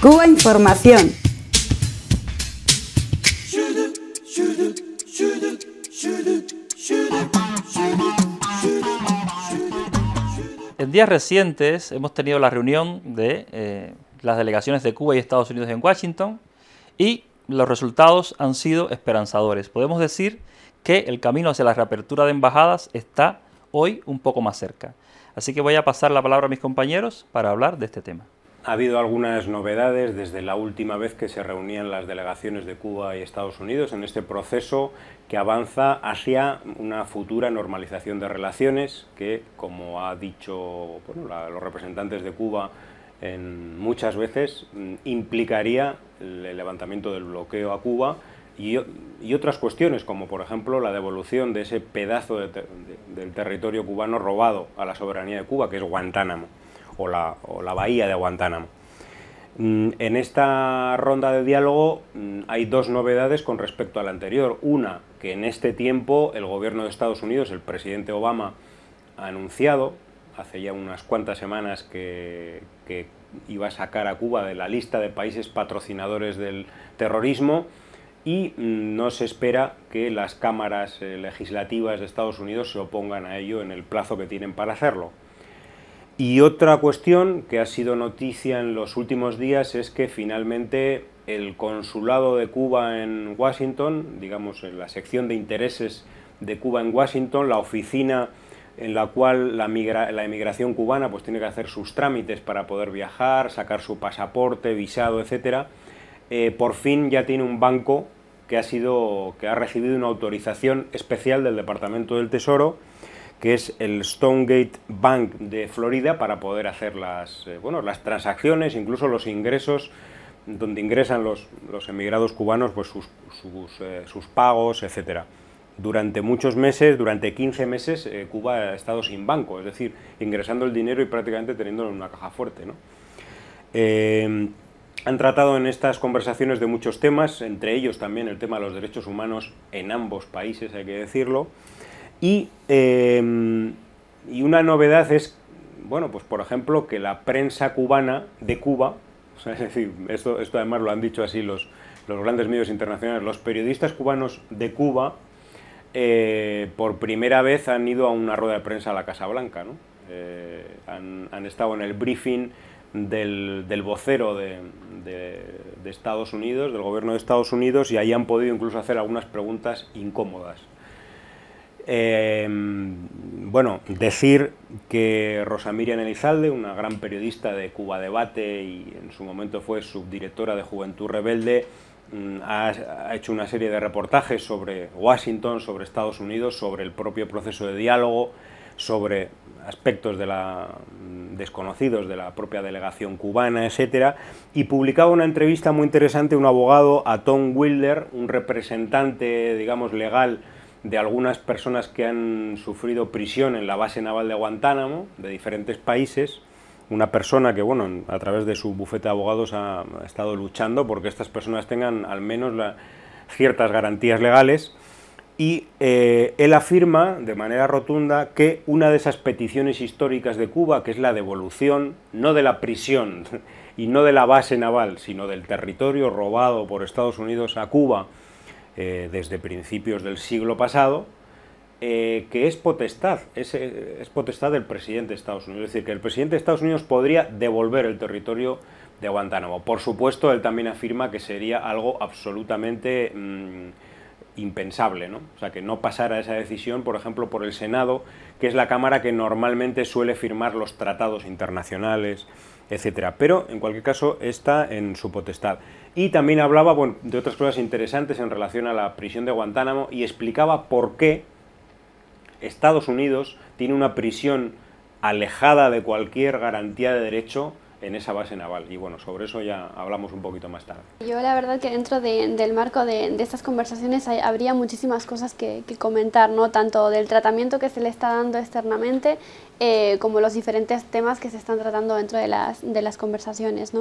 Cuba Información. En días recientes hemos tenido la reunión de eh, las delegaciones de Cuba y Estados Unidos en Washington y los resultados han sido esperanzadores. Podemos decir que el camino hacia la reapertura de embajadas está hoy un poco más cerca. Así que voy a pasar la palabra a mis compañeros para hablar de este tema. Ha habido algunas novedades desde la última vez que se reunían las delegaciones de Cuba y Estados Unidos en este proceso que avanza hacia una futura normalización de relaciones que, como ha dicho los representantes de Cuba muchas veces, mm, implicaría el levantamiento del bloqueo a Cuba y, otras cuestiones, como por ejemplo la devolución de ese pedazo del territorio cubano robado a la soberanía de Cuba, que es Guantánamo o la, o la bahía de Guantánamo. Mm, en esta ronda de diálogo mm, hay dos novedades con respecto a la anterior. Una, que en este tiempo el gobierno de Estados Unidos, el presidente Obama, ha anunciado, hace ya unas cuantas semanas, que iba a sacar a Cuba de la lista de países patrocinadores del terrorismo y mm, no se espera que las cámaras eh, legislativas de Estados Unidos se opongan a ello en el plazo que tienen para hacerlo. Y otra cuestión que ha sido noticia en los últimos días es que finalmente el consulado de Cuba en Washington, digamos en la sección de intereses de Cuba en Washington, la oficina en la cual la, emigración cubana pues tiene que hacer sus trámites para poder viajar, sacar su pasaporte, visado, etcétera, eh, por fin ya tiene un banco que ha sido que ha recibido una autorización especial del Departamento del Tesoro que es el Stonegate Bank de Florida para poder hacer las, eh, bueno, las transacciones, incluso los ingresos, donde ingresan los, emigrados cubanos pues sus, eh, pagos, etc. Durante muchos meses, durante 15 meses, eh, Cuba ha estado sin banco, es decir, ingresando el dinero y prácticamente teniéndolo en una caja fuerte. ¿no? han tratado en estas conversaciones de muchos temas, entre ellos también el tema de los derechos humanos en ambos países, hay que decirlo. Em, y, una novedad es, bueno, pues por ejemplo, que la prensa cubana de Cuba, es decir, esto, además lo han dicho así los, los grandes medios internacionales, los periodistas cubanos de Cuba, eh, por primera vez han ido a una rueda de prensa a la Casa Blanca, eh, han, estado en el briefing del, vocero de, de Estados Unidos, del gobierno de Estados Unidos, y ahí han podido incluso hacer algunas preguntas incómodas. Em, bueno, decir que Rosamiria Miriam Elizalde, una gran periodista de Cuba Debate y en su momento fue subdirectora de Juventud Rebelde, mm, ha, hecho una serie de reportajes sobre Washington, sobre Estados Unidos, sobre el propio proceso de diálogo, sobre aspectos de la, mm, desconocidos de la propia delegación cubana, etc. Y publicaba una entrevista muy interesante un abogado a Tom Wilder, un representante, digamos, legal de algunas personas que han sufrido prisión en la base naval de Guantánamo, de diferentes países. Una persona que, bueno, a través de su bufete de abogados ha, estado luchando porque estas personas tengan al menos ciertas garantías legales. Y eh, él afirma de manera rotunda que una de esas peticiones históricas de Cuba, que es la devolución, no de la prisión y no de la base naval, sino del territorio robado por Estados Unidos a Cuba, eh, desde principios del siglo pasado, eh, que es potestad, eh, es, potestad del presidente de Estados Unidos. Es decir, que el presidente de Estados Unidos podría devolver el territorio de Guantánamo. Por supuesto, él también afirma que sería algo absolutamente mm, impensable, ¿no? O sea, que no pasara esa decisión, por ejemplo, por el Senado, que es la Cámara que normalmente suele firmar los tratados internacionales, etcétera. Pero, en cualquier caso, está en su potestad. Y también hablaba bueno, de otras cosas interesantes en relación a la prisión de Guantánamo y explicaba por qué Estados Unidos tiene una prisión alejada de cualquier garantía de derecho en esa base naval. Y bueno, sobre eso ya hablamos un poquito más tarde. Yo la verdad que dentro del marco de, estas conversaciones habría muchísimas cosas que, comentar, ¿no? tanto del tratamiento que se le está dando externamente eh, como los diferentes temas que se están tratando dentro de las, de las conversaciones.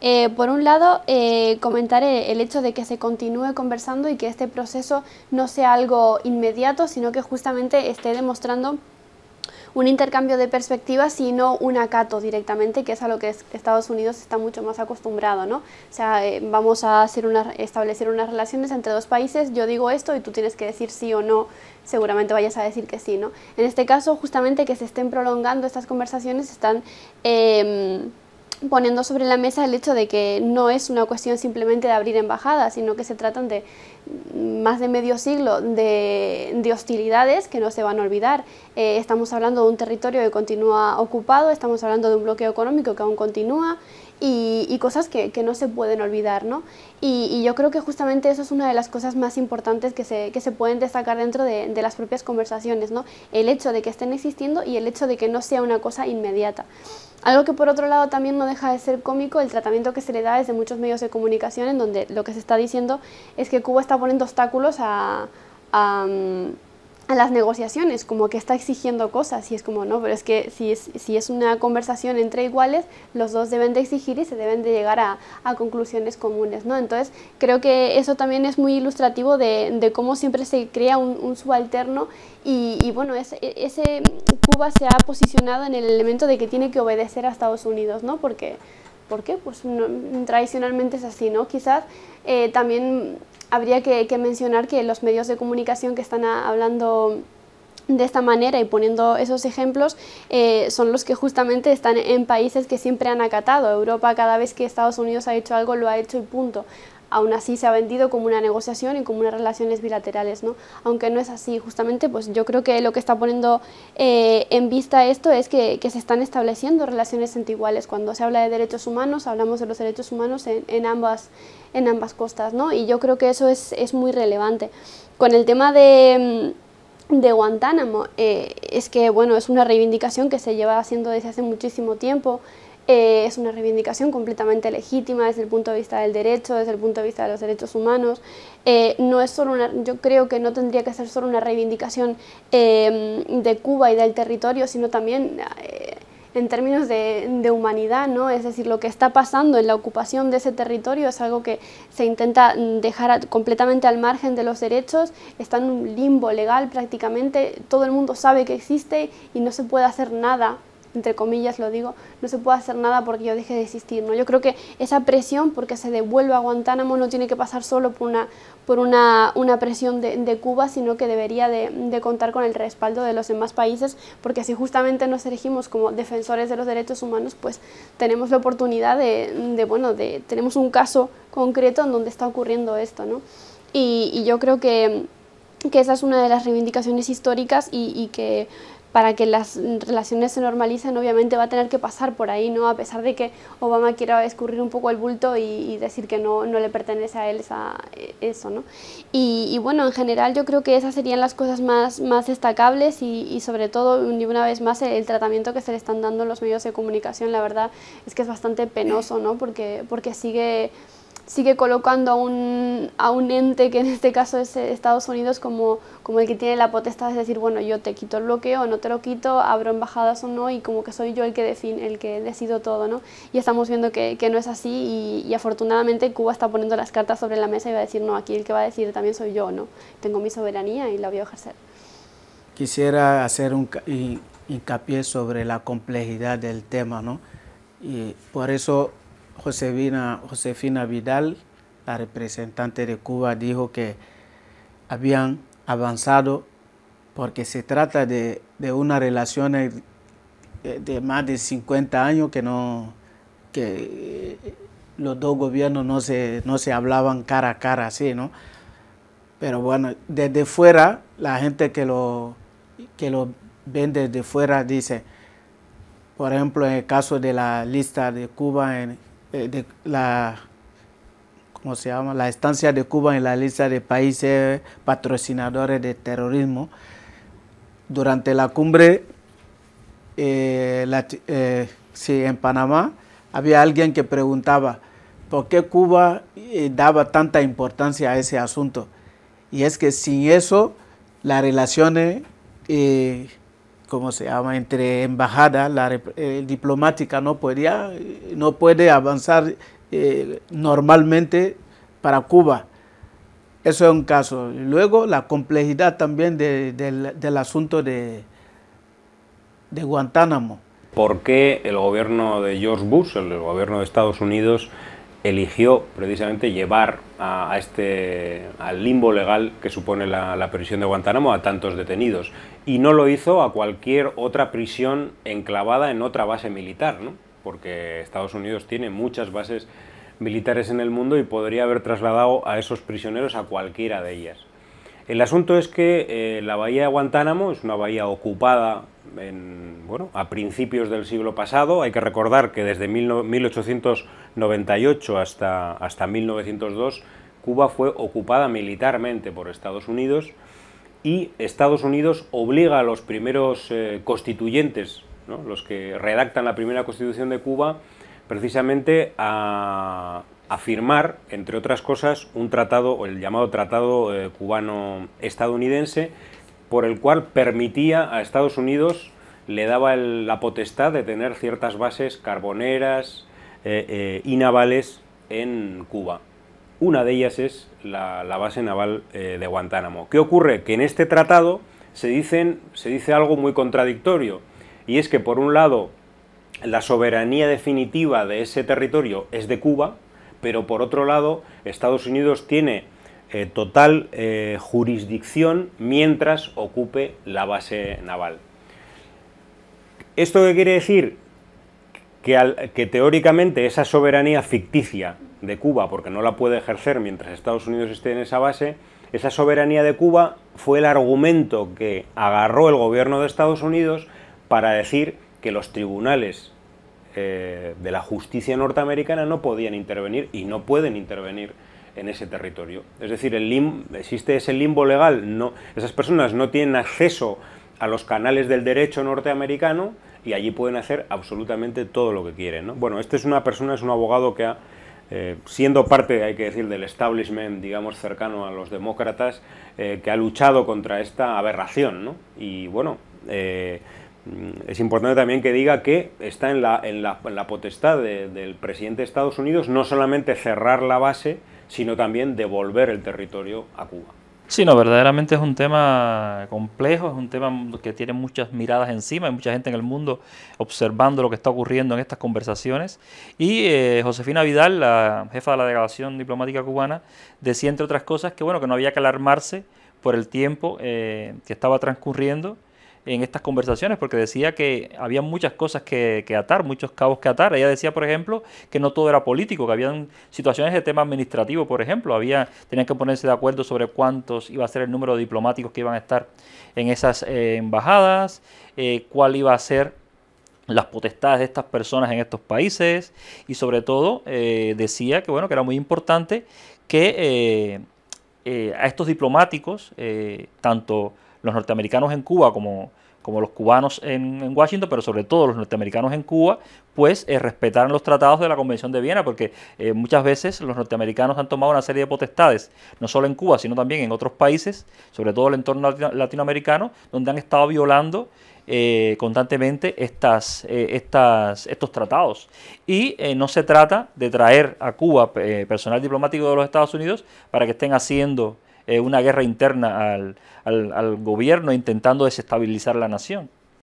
Eh, por un lado, eh, comentar el hecho de que se continúe conversando y que este proceso no sea algo inmediato, sino que justamente esté demostrando un intercambio de perspectivas, y no un acato directamente, que es a lo que Estados Unidos está mucho más acostumbrado, ¿no? O sea, eh, vamos a hacer una, establecer unas relaciones entre dos países, yo digo esto y tú tienes que decir sí o no, seguramente vayas a decir que sí, ¿no? En este caso, justamente que se estén prolongando estas conversaciones están... Em, poniendo sobre la mesa el hecho de que no es una cuestión simplemente de abrir embajadas, sino que se tratan de más de medio siglo de, hostilidades que no se van a olvidar. Eh, estamos hablando de un territorio que continúa ocupado, estamos hablando de un bloqueo económico que aún continúa, y, cosas que, que, no se pueden olvidar, ¿no? Y, yo creo que justamente eso es una de las cosas más importantes que se, que se pueden destacar dentro de, de, las propias conversaciones, ¿no? El hecho de que estén existiendo y el hecho de que no sea una cosa inmediata. Algo que por otro lado también no deja de ser cómico el tratamiento que se le da desde muchos medios de comunicación en donde lo que se está diciendo es que Cuba está poniendo obstáculos a mm, a las negociaciones, como que está exigiendo cosas y es como, no, pero es que si es, si es una conversación entre iguales, los dos deben de exigir y se deben de llegar a, conclusiones comunes, ¿no? Entonces, creo que eso también es muy ilustrativo de, cómo siempre se crea un, subalterno y, bueno, ese Cuba se ha posicionado en el elemento de que tiene que obedecer a Estados Unidos, ¿no? Porque ¿Por qué? Pues tradicionalmente es así, ¿no? Quizás eh, también habría que, mencionar que los medios de comunicación que están hablando de esta manera y poniendo esos ejemplos eh, son los que justamente están en países que siempre han acatado. Europa cada vez que Estados Unidos ha hecho algo lo ha hecho y punto aún así se ha vendido como una negociación y como unas relaciones bilaterales, ¿no? Aunque no es así, justamente, pues yo creo que lo que está poniendo eh, en vista esto es que, se están estableciendo relaciones entre iguales. Cuando se habla de derechos humanos, hablamos de los derechos humanos en, ambas, en ambas costas, ¿no? Y yo creo que eso es, muy relevante. Con el tema de mm, Guantánamo. Eh, es que, bueno, es una reivindicación que se lleva haciendo desde hace muchísimo tiempo. Eh, es una reivindicación completamente legítima desde el punto de vista del derecho, desde el punto de vista de los derechos humanos. Eh, no es solo una, yo creo que no tendría que ser solo una reivindicación em, de Cuba y del territorio, sino también eh, en términos de, humanidad, ¿no? Es decir, lo que está pasando en la ocupación de ese territorio es algo que se intenta dejar completamente al margen de los derechos, está en un limbo legal prácticamente, todo el mundo sabe que existe y no se puede hacer nada entre comillas lo digo, no se puede hacer nada porque yo deje de existir. ¿no? Yo creo que esa presión porque se devuelve a Guantánamo no tiene que pasar solo por una, por una, presión de, Cuba, sino que debería de, contar con el respaldo de los demás países, porque si justamente nos erigimos como defensores de los derechos humanos, pues tenemos la oportunidad de, bueno, de, tenemos un caso concreto en donde está ocurriendo esto. ¿no? Y, yo creo que, esa es una de las reivindicaciones históricas y, y que para que las relaciones se normalicen, obviamente va a tener que pasar por ahí, ¿no? A pesar de que Obama quiera escurrir un poco el bulto y, decir que no, no, le pertenece a él esa, e, eso, ¿no? Y, bueno, en general yo creo que esas serían las cosas más, más destacables y, sobre todo, y una vez más, el, tratamiento que se le están dando los medios de comunicación, la verdad es que es bastante penoso, ¿no? Porque, porque sigue sigue colocando a un, a un ente que en este caso es Estados Unidos como, como el que tiene la potestad de decir, bueno, yo te quito el bloqueo, no te lo quito, abro embajadas o no, y como que soy yo el que, define el que decido todo, ¿no? Y estamos viendo que, que no es así y, afortunadamente Cuba está poniendo las cartas sobre la mesa y va a decir, no, aquí el que va a decir también soy yo, ¿no? Tengo mi soberanía y la voy a ejercer. Quisiera hacer un hincapié sobre la complejidad del tema, ¿no? Y por eso Josefina, Josefina Vidal, la representante de Cuba, dijo que habían avanzado porque se trata de, de una relación de, más de 50 años que no que los dos gobiernos no se, no se hablaban cara a cara así, ¿no? Pero bueno, desde fuera, la gente que lo, que lo ven desde fuera dice, por ejemplo, en el caso de la lista de Cuba en, eh, la, ¿cómo se llama? la estancia de Cuba en la lista de países patrocinadores de terrorismo. Durante la cumbre eh, eh en Panamá había alguien que preguntaba por qué Cuba eh, daba tanta importancia a ese asunto. Y es que sin eso las relaciones ¿cómo se llama?, entre embajada, la eh, diplomática no podía, no puede avanzar eh, normalmente para Cuba. Eso es un caso. Luego la complejidad también del, asunto de, de Guantánamo. ¿Por qué el gobierno de George Bush, el gobierno de Estados Unidos, eligió precisamente llevar a, este, al limbo legal que supone la, prisión de Guantánamo a tantos detenidos. Y no lo hizo a cualquier otra prisión enclavada en otra base militar, ¿no? porque Estados Unidos tiene muchas bases militares en el mundo y podría haber trasladado a esos prisioneros a cualquiera de ellas. El asunto es que eh, la bahía de Guantánamo es una bahía ocupada bueno, a principios del siglo pasado. Hay que recordar que desde 1898 hasta, 1902 Cuba fue ocupada militarmente por Estados Unidos y Estados Unidos obliga a los primeros eh, constituyentes, los que redactan la primera constitución de Cuba, precisamente a, firmar, entre otras cosas, un tratado, el llamado Tratado eh, Cubano-Estadounidense, por el cual permitía a Estados Unidos, le daba la potestad de tener ciertas bases carboneras eh, eh, y navales en Cuba. Una de ellas es la, base naval eh, de Guantánamo. ¿Qué ocurre? Que en este tratado se, dicen, se dice algo muy contradictorio, y es que por un lado la soberanía definitiva de ese territorio es de Cuba, pero por otro lado Estados Unidos tiene eh, total eh, jurisdicción mientras ocupe la base naval. ¿Esto qué quiere decir? Que, teóricamente esa soberanía ficticia de Cuba, porque no la puede ejercer mientras Estados Unidos esté en esa base, esa soberanía de Cuba fue el argumento que agarró el gobierno de Estados Unidos para decir que los tribunales eh, de la justicia norteamericana no podían intervenir y no pueden intervenir en ese territorio. Es decir, el existe ese limbo legal, no, esas personas no tienen acceso a los canales del derecho norteamericano y allí pueden hacer absolutamente todo lo que quieren. Bueno, este es una persona, es un abogado que ha, eh, siendo parte, hay que decir, del establishment, digamos, cercano a los demócratas, eh, que ha luchado contra esta aberración. Y bueno, eh, es importante también que diga que está en la, potestad del presidente de Estados Unidos no solamente cerrar la base, sino también devolver el territorio a Cuba. Sí, no, verdaderamente es un tema complejo, es un tema que tiene muchas miradas encima, hay mucha gente en el mundo observando lo que está ocurriendo en estas conversaciones. Y eh, Josefina Vidal, la jefa de la delegación diplomática cubana, decía entre otras cosas que bueno, que no había que alarmarse por el tiempo eh, que estaba transcurriendo en estas conversaciones porque decía que había muchas cosas que, atar, muchos cabos que atar. Ella decía, por ejemplo, que no todo era político, que habían situaciones de tema administrativo, por ejemplo, había tenían que ponerse de acuerdo sobre cuántos iba a ser el número de diplomáticos que iban a estar en esas eh, embajadas, eh, cuál iba a ser las potestades de estas personas en estos países y sobre todo eh, decía que bueno que era muy importante que eh, a estos diplomáticos tanto los norteamericanos en Cuba como, como los cubanos en, Washington, pero sobre todo los norteamericanos en Cuba, pues eh, respetaron los tratados de la Convención de Viena, porque eh, muchas veces los norteamericanos han tomado una serie de potestades, no solo en Cuba, sino también en otros países, sobre todo el entorno latinoamericano, donde han estado violando eh, constantemente estas, eh, estas, estos tratados. Y no se trata de traer a Cuba personal diplomático de los Estados Unidos para que estén haciendo eh, una guerra interna al, al, al gobierno intentando desestabilizar la nación.